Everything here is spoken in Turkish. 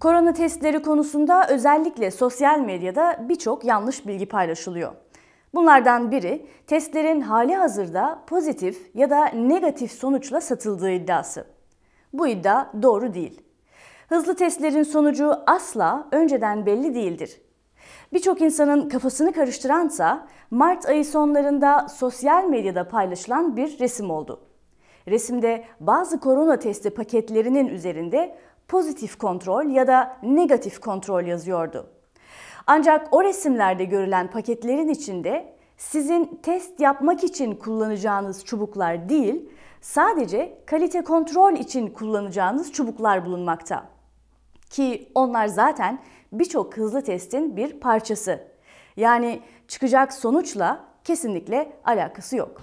Korona testleri konusunda özellikle sosyal medyada birçok yanlış bilgi paylaşılıyor. Bunlardan biri testlerin hali hazırda pozitif ya da negatif sonuçla satıldığı iddiası. Bu iddia doğru değil. Hızlı testlerin sonucu asla önceden belli değildir. Birçok insanın kafasını karıştıransa Mart ayı sonlarında sosyal medyada paylaşılan bir resim oldu. Resimde bazı korona testi paketlerinin üzerinde pozitif kontrol ya da negatif kontrol yazıyordu. Ancak o resimlerde görülen paketlerin içinde sizin test yapmak için kullanacağınız çubuklar değil, sadece kalite kontrol için kullanacağınız çubuklar bulunmakta. Ki onlar zaten birçok hızlı testin bir parçası. Yani çıkacak sonuçla kesinlikle alakası yok.